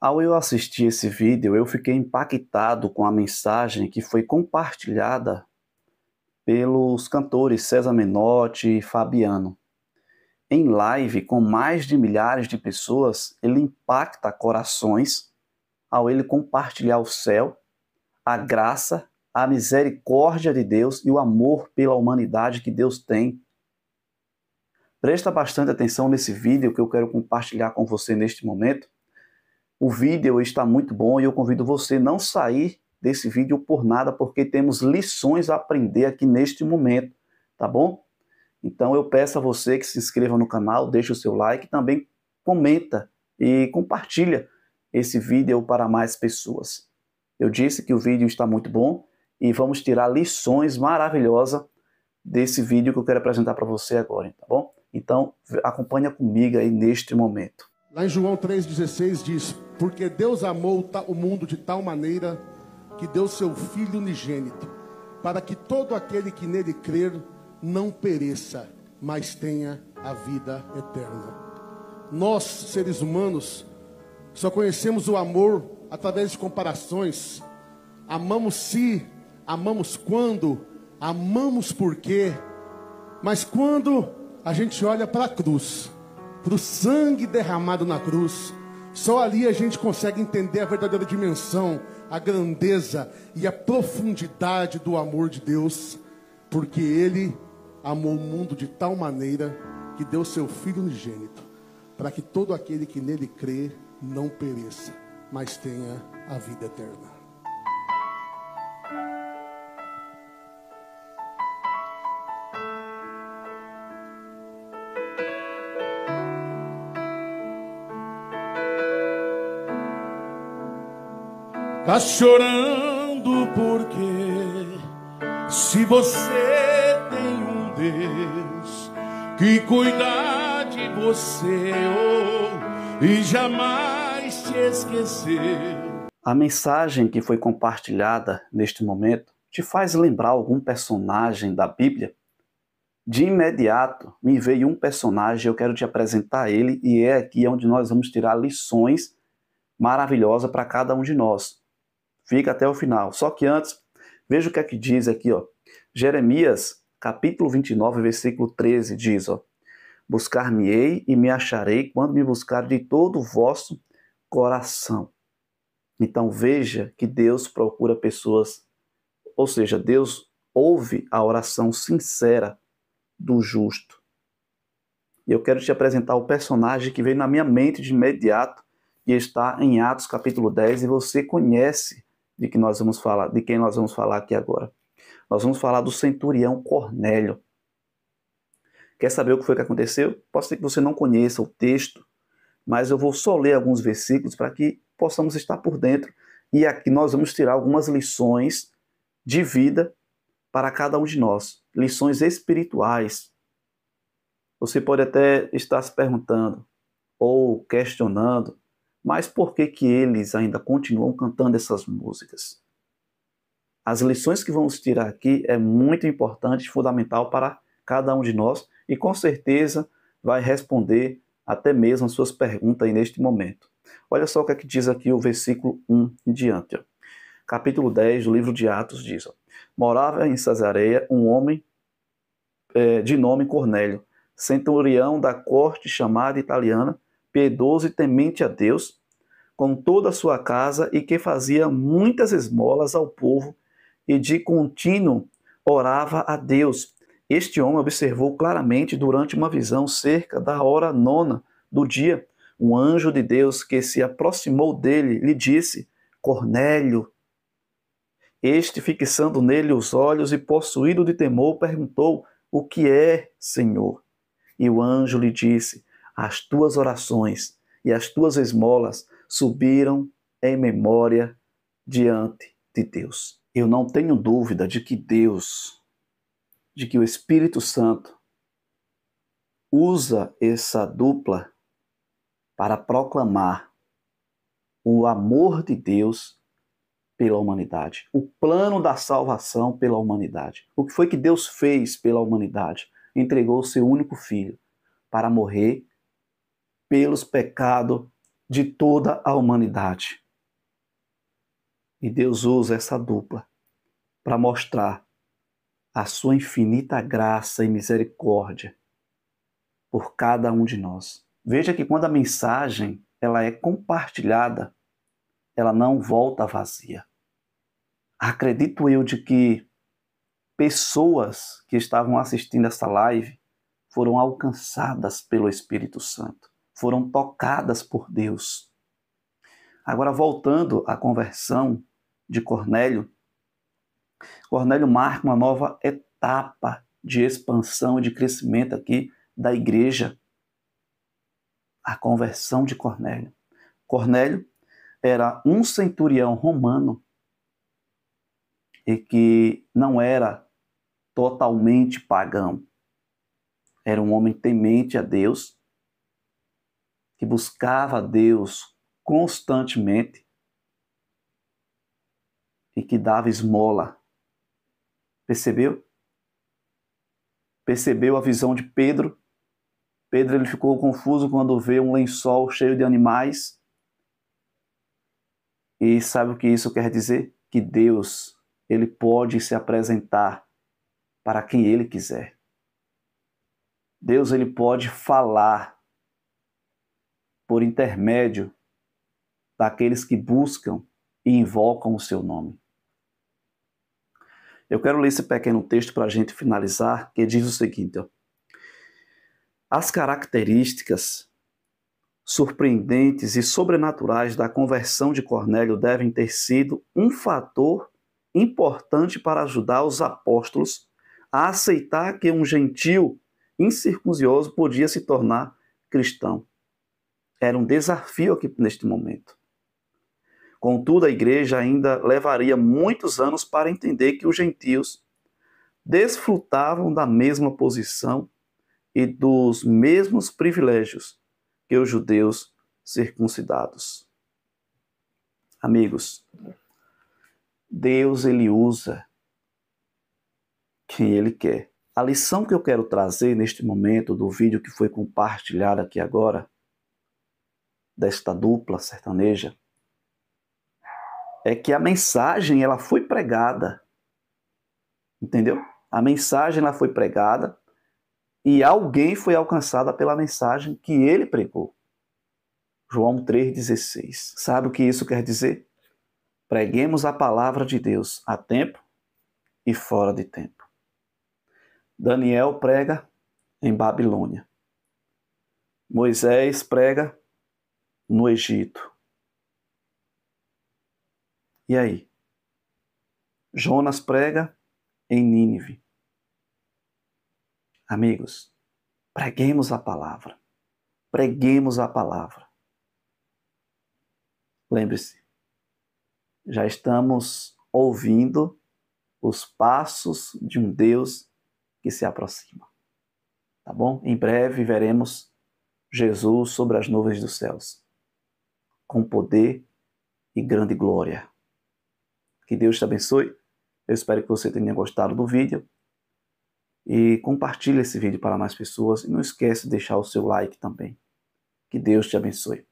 Ao eu assistir esse vídeo, eu fiquei impactado com a mensagem que foi compartilhada pelos cantores César Menotti e Fabiano. Em live, com mais de milhares de pessoas, ele impacta corações ao ele compartilhar o céu, a graça, a misericórdia de Deus e o amor pela humanidade que Deus tem. Presta bastante atenção nesse vídeo que eu quero compartilhar com você neste momento o vídeo está muito bom e eu convido você não sair desse vídeo por nada, porque temos lições a aprender aqui neste momento, tá bom? Então eu peço a você que se inscreva no canal, deixe o seu like, também comenta e compartilha esse vídeo para mais pessoas. Eu disse que o vídeo está muito bom e vamos tirar lições maravilhosas desse vídeo que eu quero apresentar para você agora, tá bom? Então acompanha comigo aí neste momento. Lá em João 3,16 diz: Porque Deus amou o mundo de tal maneira que deu seu Filho unigênito, para que todo aquele que nele crer não pereça, mas tenha a vida eterna. Nós, seres humanos, só conhecemos o amor através de comparações. Amamos se, amamos quando, amamos por quê. Mas quando a gente olha para a cruz, para o sangue derramado na cruz. Só ali a gente consegue entender a verdadeira dimensão, a grandeza e a profundidade do amor de Deus, porque Ele amou o mundo de tal maneira que deu seu Filho unigênito, para que todo aquele que nele crê não pereça, mas tenha a vida eterna. Tá chorando porque se você tem um Deus que cuida de você oh, e jamais te esqueceu. A mensagem que foi compartilhada neste momento te faz lembrar algum personagem da Bíblia? De imediato me veio um personagem, eu quero te apresentar ele e é aqui onde nós vamos tirar lições maravilhosas para cada um de nós. Fica até o final. Só que antes, veja o que é que diz aqui, ó. Jeremias, capítulo 29, versículo 13, diz, ó. Buscar-me-ei e me acharei quando me buscar de todo o vosso coração. Então veja que Deus procura pessoas, ou seja, Deus ouve a oração sincera do justo. E eu quero te apresentar o personagem que veio na minha mente de imediato, e está em Atos capítulo 10, e você conhece de que nós vamos falar, de quem nós vamos falar aqui agora. Nós vamos falar do centurião Cornélio. Quer saber o que foi que aconteceu? Posso ser que você não conheça o texto, mas eu vou só ler alguns versículos para que possamos estar por dentro e aqui nós vamos tirar algumas lições de vida para cada um de nós, lições espirituais. Você pode até estar se perguntando ou questionando mas por que, que eles ainda continuam cantando essas músicas? As lições que vamos tirar aqui é muito importante, fundamental para cada um de nós e com certeza vai responder até mesmo as suas perguntas aí neste momento. Olha só o que, é que diz aqui o versículo 1 em diante. Ó. Capítulo 10 do livro de Atos diz: ó, Morava em Cesareia um homem é, de nome Cornélio, centurião da corte chamada italiana piedoso e temente a Deus, com toda a sua casa e que fazia muitas esmolas ao povo e de contínuo orava a Deus. Este homem observou claramente durante uma visão cerca da hora nona do dia, um anjo de Deus que se aproximou dele lhe disse: Cornélio. Este, fixando nele os olhos e possuído de temor, perguntou: O que é, Senhor? E o anjo lhe disse: as tuas orações e as tuas esmolas subiram em memória diante de Deus. Eu não tenho dúvida de que Deus, de que o Espírito Santo, usa essa dupla para proclamar o amor de Deus pela humanidade, o plano da salvação pela humanidade. O que foi que Deus fez pela humanidade? Entregou o seu único filho para morrer pelos pecados de toda a humanidade. E Deus usa essa dupla para mostrar a sua infinita graça e misericórdia por cada um de nós. Veja que quando a mensagem ela é compartilhada, ela não volta vazia. Acredito eu de que pessoas que estavam assistindo essa live foram alcançadas pelo Espírito Santo foram tocadas por Deus. Agora, voltando à conversão de Cornélio, Cornélio marca uma nova etapa de expansão, e de crescimento aqui da igreja. A conversão de Cornélio. Cornélio era um centurião romano e que não era totalmente pagão. Era um homem temente a Deus que buscava a Deus constantemente e que dava esmola. Percebeu? Percebeu a visão de Pedro? Pedro ele ficou confuso quando vê um lençol cheio de animais. E sabe o que isso quer dizer? Que Deus, ele pode se apresentar para quem ele quiser. Deus ele pode falar por intermédio daqueles que buscam e invocam o seu nome. Eu quero ler esse pequeno texto para a gente finalizar, que diz o seguinte: ó. As características surpreendentes e sobrenaturais da conversão de Cornélio devem ter sido um fator importante para ajudar os apóstolos a aceitar que um gentil incircuncioso podia se tornar cristão. Era um desafio aqui neste momento. Contudo, a igreja ainda levaria muitos anos para entender que os gentios desfrutavam da mesma posição e dos mesmos privilégios que os judeus circuncidados. Amigos, Deus ele usa quem ele quer. A lição que eu quero trazer neste momento do vídeo que foi compartilhado aqui agora desta dupla sertaneja é que a mensagem ela foi pregada. Entendeu? A mensagem ela foi pregada e alguém foi alcançada pela mensagem que ele pregou. João 3,16. Sabe o que isso quer dizer? Preguemos a palavra de Deus a tempo e fora de tempo. Daniel prega em Babilônia. Moisés prega no Egito. E aí? Jonas prega em Nínive. Amigos, preguemos a palavra. Preguemos a palavra. Lembre-se, já estamos ouvindo os passos de um Deus que se aproxima. Tá bom? Em breve veremos Jesus sobre as nuvens dos céus com poder e grande glória. Que Deus te abençoe. Eu espero que você tenha gostado do vídeo. E compartilhe esse vídeo para mais pessoas. E não esquece de deixar o seu like também. Que Deus te abençoe.